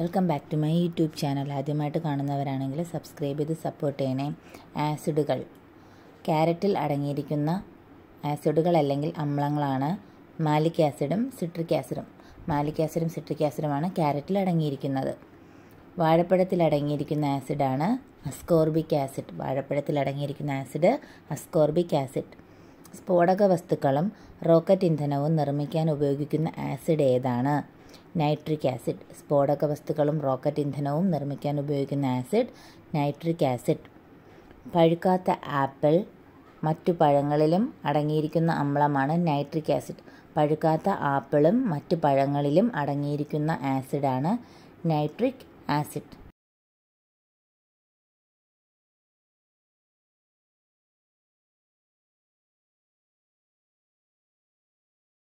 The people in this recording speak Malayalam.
welcome back to my YouTube channel ആദ്യമായിട്ട് കാണുന്നവരാണെങ്കിൽ സബ്സ്ക്രൈബ് ചെയ്ത് സപ്പോർട്ട് ചെയ്യണേ ആസിഡുകൾ ക്യാരറ്റിൽ അടങ്ങിയിരിക്കുന്ന ആസിഡുകൾ അല്ലെങ്കിൽ അമ്ലങ്ങളാണ് മാലിക് ആസിഡും സിട്രിക് ആസിഡും മാലിക് ആസിഡും സിട്രിക് ആസിഡുമാണ് ക്യാരറ്റിൽ അടങ്ങിയിരിക്കുന്നത് വാഴപ്പഴത്തിൽ അടങ്ങിയിരിക്കുന്ന ആസിഡാണ് അസ്കോർബിക് ആസിഡ് വാഴപ്പഴത്തിൽ അടങ്ങിയിരിക്കുന്ന ആസിഡ് അസ്കോർബിക് ആസിഡ് സ്ഫോടക വസ്തുക്കളും റോക്കറ്റ് ഇന്ധനവും നിർമ്മിക്കാൻ ഉപയോഗിക്കുന്ന ആസിഡ് ഏതാണ് നൈട്രിക് ആസിഡ് സ്ഫോടക വസ്തുക്കളും റോക്കറ്റ് ഇന്ധനവും നിർമ്മിക്കാൻ ഉപയോഗിക്കുന്ന ആസിഡ് നൈട്രിക് ആസിഡ് പഴുക്കാത്ത ആപ്പിൾ മറ്റു പഴങ്ങളിലും അടങ്ങിയിരിക്കുന്ന അമ്ലമാണ് നൈട്രിക് ആസിഡ് പഴുക്കാത്ത ആപ്പിളും മറ്റു പഴങ്ങളിലും അടങ്ങിയിരിക്കുന്ന ആസിഡാണ് നൈട്രിക് ആസിഡ്